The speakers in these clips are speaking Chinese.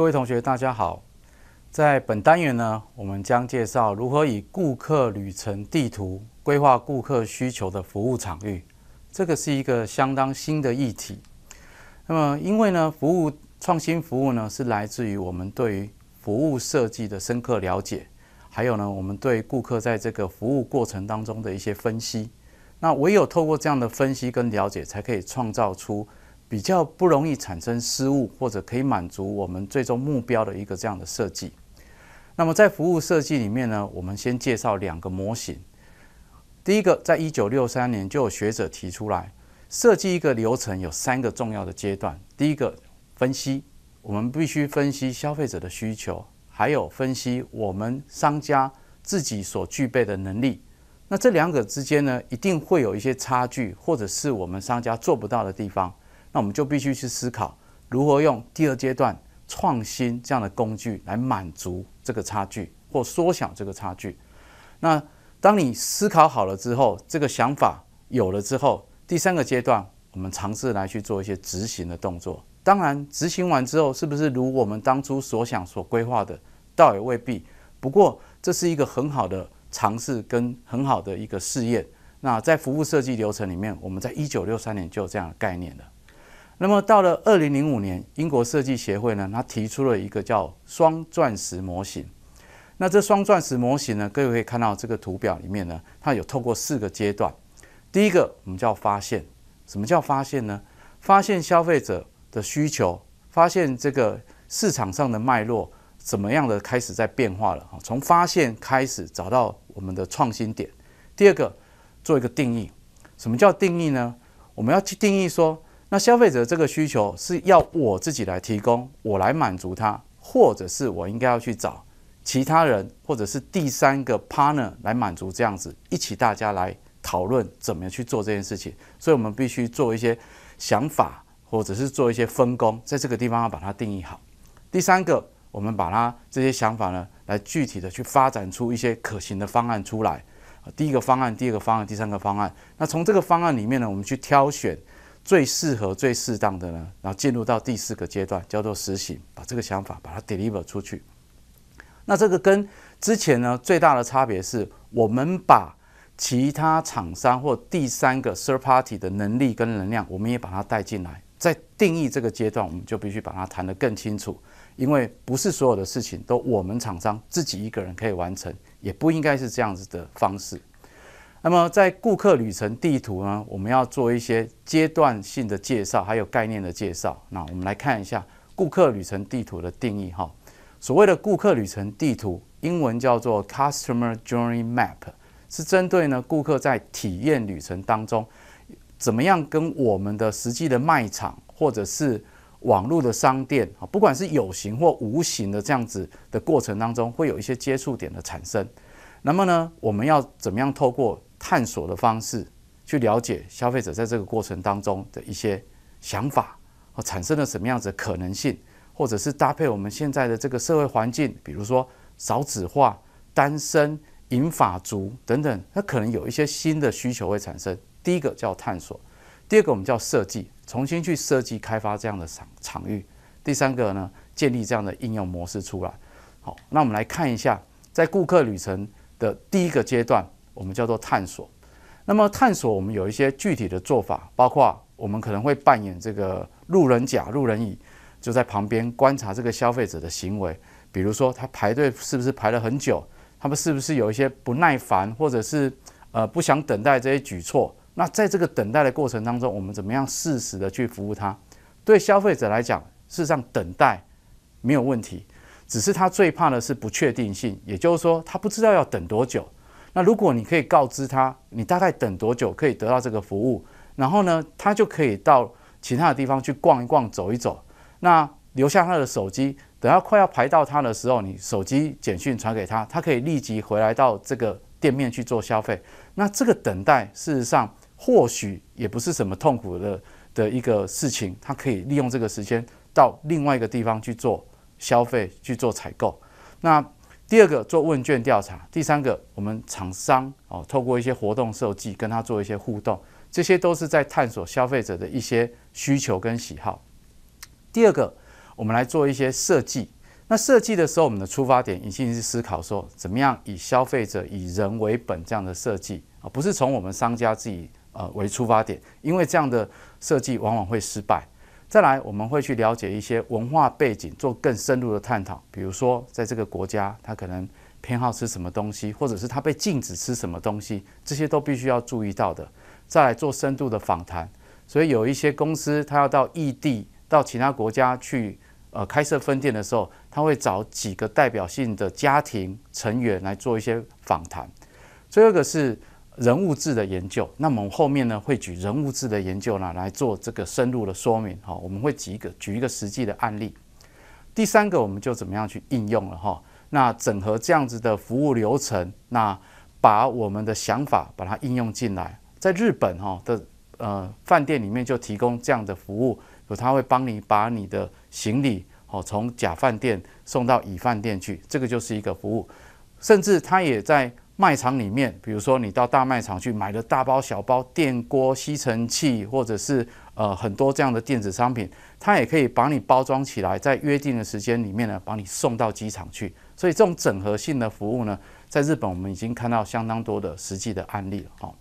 各位同学，大家好。在本单元呢，我们将介绍如何以顾客旅程地图规划顾客需求的服务场域。这个是一个相当新的议题。那么，因为呢，服务创新服务呢，是来自于我们对于服务设计的深刻了解，还有呢，我们对顾客在这个服务过程当中的一些分析。那唯有透过这样的分析跟了解，才可以创造出。比较不容易产生失误，或者可以满足我们最终目标的一个这样的设计。那么，在服务设计里面呢，我们先介绍两个模型。第一个，在一九六三年就有学者提出来，设计一个流程有三个重要的阶段。第一个，分析，我们必须分析消费者的需求，还有分析我们商家自己所具备的能力。那这两个之间呢，一定会有一些差距，或者是我们商家做不到的地方。那我们就必须去思考如何用第二阶段创新这样的工具来满足这个差距或缩小这个差距。那当你思考好了之后，这个想法有了之后，第三个阶段我们尝试来去做一些执行的动作。当然，执行完之后是不是如我们当初所想所规划的，倒也未必。不过这是一个很好的尝试跟很好的一个试验。那在服务设计流程里面，我们在一九六三年就有这样的概念了。那么到了二零零五年，英国设计协会呢，他提出了一个叫双钻石模型。那这双钻石模型呢，各位可以看到这个图表里面呢，它有透过四个阶段。第一个我们叫发现，什么叫发现呢？发现消费者的需求，发现这个市场上的脉络怎么样的开始在变化了从发现开始找到我们的创新点。第二个做一个定义，什么叫定义呢？我们要去定义说。那消费者这个需求是要我自己来提供，我来满足他，或者是我应该要去找其他人，或者是第三个 partner 来满足这样子，一起大家来讨论怎么去做这件事情。所以我们必须做一些想法，或者是做一些分工，在这个地方要把它定义好。第三个，我们把它这些想法呢，来具体的去发展出一些可行的方案出来。第一个方案，第二个方案，第三个方案。那从这个方案里面呢，我们去挑选。最适合、最适当的呢，然后进入到第四个阶段，叫做实行，把这个想法把它 deliver 出去。那这个跟之前呢最大的差别是，我们把其他厂商或第三个 third party 的能力跟能量，我们也把它带进来。在定义这个阶段，我们就必须把它谈得更清楚，因为不是所有的事情都我们厂商自己一个人可以完成，也不应该是这样子的方式。那么，在顾客旅程地图呢，我们要做一些阶段性的介绍，还有概念的介绍。那我们来看一下顾客旅程地图的定义哈。所谓的顾客旅程地图，英文叫做 Customer Journey Map，是针对呢顾客在体验旅程当中，怎么样跟我们的实际的卖场或者是网络的商店啊，不管是有形或无形的这样子的过程当中，会有一些接触点的产生。那么呢，我们要怎么样透过探索的方式去了解消费者在这个过程当中的一些想法，产生了什么样子的可能性，或者是搭配我们现在的这个社会环境，比如说少子化、单身、银发族等等，那可能有一些新的需求会产生。第一个叫探索，第二个我们叫设计，重新去设计开发这样的场场域。第三个呢，建立这样的应用模式出来。好，那我们来看一下在顾客旅程的第一个阶段。我们叫做探索。那么探索，我们有一些具体的做法，包括我们可能会扮演这个路人甲、路人乙，就在旁边观察这个消费者的行为。比如说，他排队是不是排了很久？他们是不是有一些不耐烦，或者是呃不想等待这些举措？那在这个等待的过程当中，我们怎么样适时的去服务他？对消费者来讲，事实上等待没有问题，只是他最怕的是不确定性，也就是说，他不知道要等多久。那如果你可以告知他，你大概等多久可以得到这个服务，然后呢，他就可以到其他的地方去逛一逛、走一走。那留下他的手机，等他快要排到他的时候，你手机简讯传给他，他可以立即回来到这个店面去做消费。那这个等待，事实上或许也不是什么痛苦的的一个事情，他可以利用这个时间到另外一个地方去做消费、去做采购。那。第二个做问卷调查，第三个我们厂商哦，透过一些活动设计跟他做一些互动，这些都是在探索消费者的一些需求跟喜好。第二个，我们来做一些设计。那设计的时候，我们的出发点一定是思考说，怎么样以消费者以人为本这样的设计啊，不是从我们商家自己呃为出发点，因为这样的设计往往会失败。再来，我们会去了解一些文化背景，做更深入的探讨。比如说，在这个国家，他可能偏好吃什么东西，或者是他被禁止吃什么东西，这些都必须要注意到的。再来做深度的访谈。所以，有一些公司，他要到异地、到其他国家去呃开设分店的时候，他会找几个代表性的家庭成员来做一些访谈。最后一个是。人物志的研究，那我们后面呢会举人物志的研究呢来做这个深入的说明哈。我们会举一个举一个实际的案例。第三个，我们就怎么样去应用了哈。那整合这样子的服务流程，那把我们的想法把它应用进来。在日本哈的呃饭店里面就提供这样的服务，有他会帮你把你的行李哦从甲饭店送到乙饭店去，这个就是一个服务。甚至他也在。卖场里面，比如说你到大卖场去买了大包小包电锅、吸尘器，或者是呃很多这样的电子商品，它也可以把你包装起来，在约定的时间里面呢，把你送到机场去。所以这种整合性的服务呢，在日本我们已经看到相当多的实际的案例了。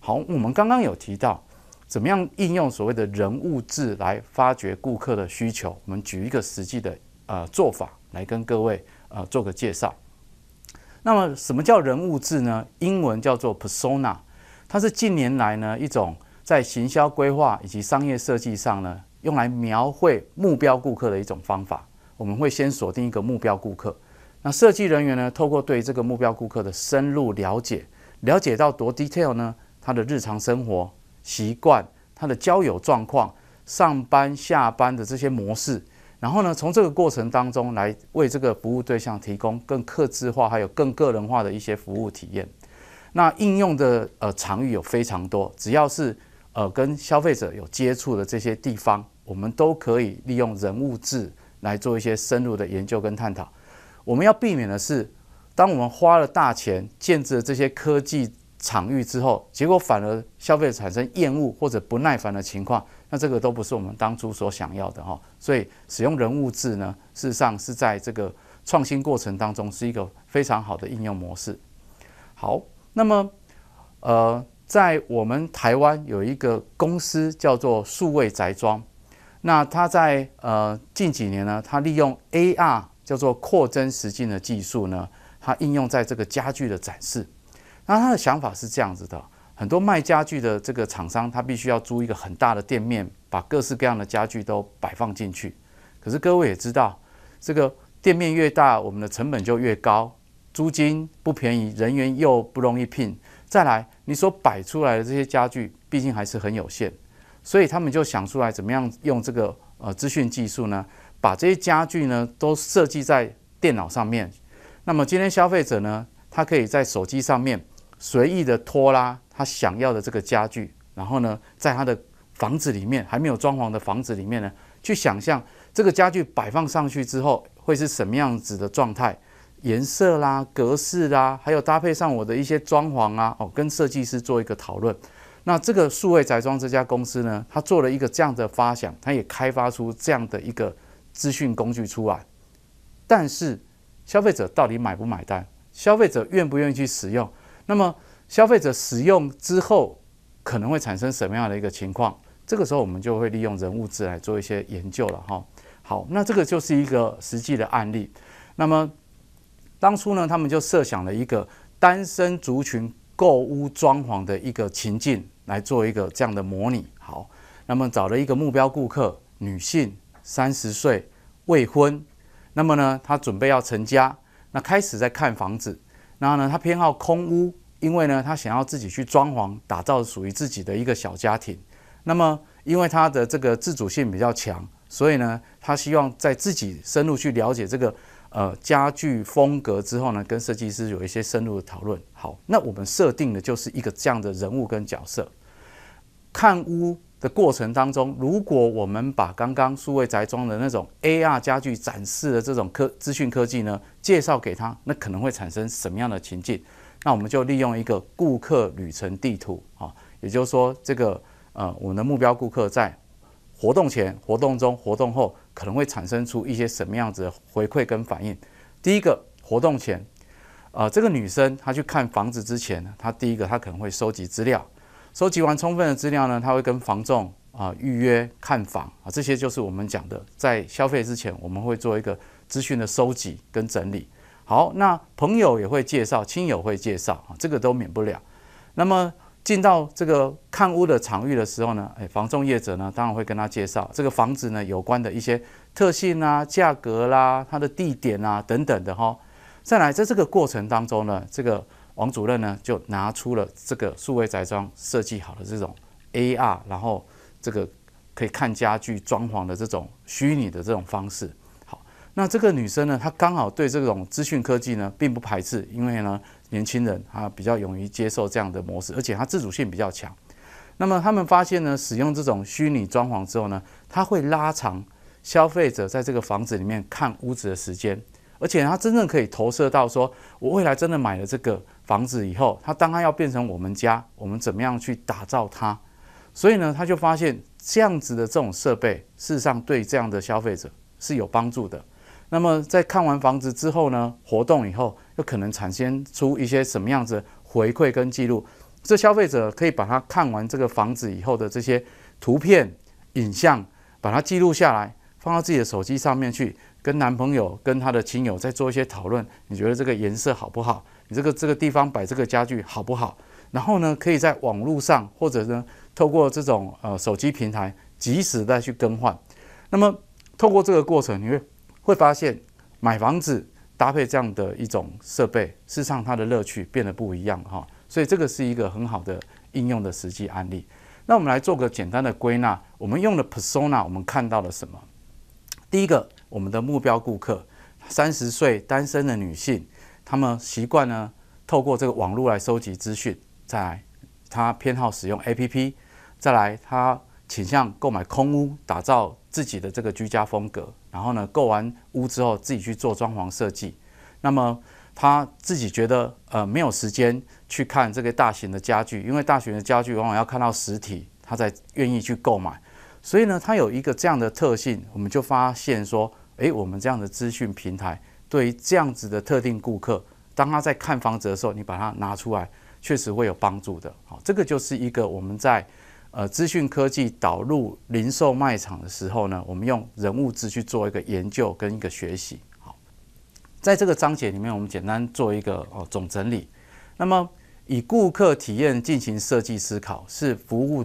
好，我们刚刚有提到怎么样应用所谓的人物志来发掘顾客的需求，我们举一个实际的呃做法来跟各位呃做个介绍。那么什么叫人物志呢？英文叫做 persona，它是近年来呢一种在行销规划以及商业设计上呢用来描绘目标顾客的一种方法。我们会先锁定一个目标顾客，那设计人员呢透过对这个目标顾客的深入了解，了解到多 detail 呢，他的日常生活习惯、他的交友状况、上班下班的这些模式。然后呢，从这个过程当中来为这个服务对象提供更客制化还有更个人化的一些服务体验。那应用的呃场域有非常多，只要是呃跟消费者有接触的这些地方，我们都可以利用人物志来做一些深入的研究跟探讨。我们要避免的是，当我们花了大钱建置这些科技场域之后，结果反而消费者产生厌恶或者不耐烦的情况。那这个都不是我们当初所想要的哈，所以使用人物志呢，事实上是在这个创新过程当中是一个非常好的应用模式。好，那么呃，在我们台湾有一个公司叫做数位宅装，那它在呃近几年呢，它利用 AR 叫做扩增实境的技术呢，它应用在这个家具的展示，那他的想法是这样子的。很多卖家具的这个厂商，他必须要租一个很大的店面，把各式各样的家具都摆放进去。可是各位也知道，这个店面越大，我们的成本就越高，租金不便宜，人员又不容易聘。再来，你所摆出来的这些家具，毕竟还是很有限，所以他们就想出来怎么样用这个呃资讯技术呢，把这些家具呢都设计在电脑上面。那么今天消费者呢，他可以在手机上面随意的拖拉。他想要的这个家具，然后呢，在他的房子里面还没有装潢的房子里面呢，去想象这个家具摆放上去之后会是什么样子的状态、颜色啦、格式啦，还有搭配上我的一些装潢啊，哦，跟设计师做一个讨论。那这个数位宅装这家公司呢，他做了一个这样的发想，他也开发出这样的一个资讯工具出来。但是消费者到底买不买单？消费者愿不愿意去使用？那么？消费者使用之后可能会产生什么样的一个情况？这个时候我们就会利用人物志来做一些研究了哈。好，那这个就是一个实际的案例。那么当初呢，他们就设想了一个单身族群购物装潢的一个情境，来做一个这样的模拟。好，那么找了一个目标顾客，女性，三十岁，未婚。那么呢，她准备要成家，那开始在看房子，然后呢，她偏好空屋。因为呢，他想要自己去装潢打造属于自己的一个小家庭。那么，因为他的这个自主性比较强，所以呢，他希望在自己深入去了解这个呃家具风格之后呢，跟设计师有一些深入的讨论。好，那我们设定的就是一个这样的人物跟角色。看屋的过程当中，如果我们把刚刚数位宅装的那种 AR 家具展示的这种科资讯科技呢，介绍给他，那可能会产生什么样的情境？那我们就利用一个顾客旅程地图啊，也就是说，这个呃，我们的目标顾客在活动前、活动中、活动后可能会产生出一些什么样子的回馈跟反应。第一个活动前，呃，这个女生她去看房子之前，她第一个她可能会收集资料，收集完充分的资料呢，她会跟房仲啊预约看房啊，这些就是我们讲的在消费之前，我们会做一个资讯的收集跟整理。好，那朋友也会介绍，亲友会介绍，啊，这个都免不了。那么进到这个看屋的场域的时候呢，哎，房仲业者呢，当然会跟他介绍这个房子呢有关的一些特性啊、价格啦、它的地点啊等等的哈。再来，在这个过程当中呢，这个王主任呢就拿出了这个数位宅装设计好的这种 AR，然后这个可以看家具装潢的这种虚拟的这种方式。那这个女生呢，她刚好对这种资讯科技呢并不排斥，因为呢年轻人她比较勇于接受这样的模式，而且她自主性比较强。那么他们发现呢，使用这种虚拟装潢之后呢，它会拉长消费者在这个房子里面看屋子的时间，而且它真正可以投射到说，我未来真的买了这个房子以后，它当它要变成我们家，我们怎么样去打造它。所以呢，他就发现这样子的这种设备，事实上对这样的消费者是有帮助的。那么，在看完房子之后呢，活动以后，又可能产生出一些什么样子回馈跟记录？这消费者可以把它看完这个房子以后的这些图片、影像，把它记录下来，放到自己的手机上面去，跟男朋友、跟他的亲友再做一些讨论。你觉得这个颜色好不好？你这个这个地方摆这个家具好不好？然后呢，可以在网络上，或者呢，透过这种呃手机平台，及时再去更换。那么，透过这个过程，你会会发现，买房子搭配这样的一种设备，事实上它的乐趣变得不一样哈。所以这个是一个很好的应用的实际案例。那我们来做个简单的归纳，我们用的 persona，我们看到了什么？第一个，我们的目标顾客三十岁单身的女性，她们习惯呢透过这个网络来收集资讯，再来她偏好使用 APP，再来她倾向购买空屋，打造自己的这个居家风格。然后呢，购完屋之后自己去做装潢设计，那么他自己觉得呃没有时间去看这个大型的家具，因为大型的家具往往要看到实体，他才愿意去购买。所以呢，他有一个这样的特性，我们就发现说，诶，我们这样的资讯平台对于这样子的特定顾客，当他在看房子的时候，你把它拿出来，确实会有帮助的。好，这个就是一个我们在。呃，资讯科技导入零售卖场的时候呢，我们用人物志去做一个研究跟一个学习。好，在这个章节里面，我们简单做一个哦总整理。那么，以顾客体验进行设计思考，是服务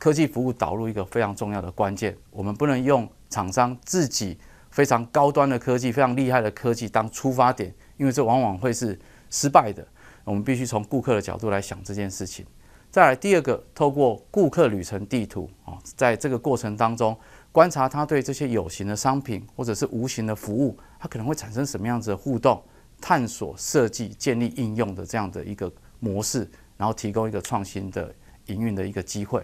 科技服务导入一个非常重要的关键。我们不能用厂商自己非常高端的科技、非常厉害的科技当出发点，因为这往往会是失败的。我们必须从顾客的角度来想这件事情。再来第二个，透过顾客旅程地图啊，在这个过程当中观察他对这些有形的商品或者是无形的服务，他可能会产生什么样子的互动，探索设计建立应用的这样的一个模式，然后提供一个创新的营运的一个机会。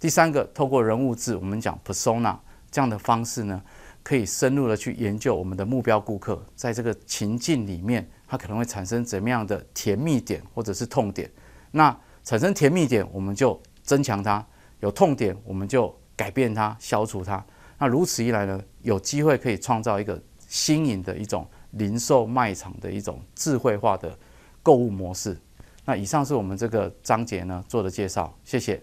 第三个，透过人物志，我们讲 persona 这样的方式呢，可以深入的去研究我们的目标顾客在这个情境里面，他可能会产生怎么样的甜蜜点或者是痛点，那。产生甜蜜点，我们就增强它；有痛点，我们就改变它、消除它。那如此一来呢，有机会可以创造一个新颖的一种零售卖场的一种智慧化的购物模式。那以上是我们这个章节呢做的介绍，谢谢。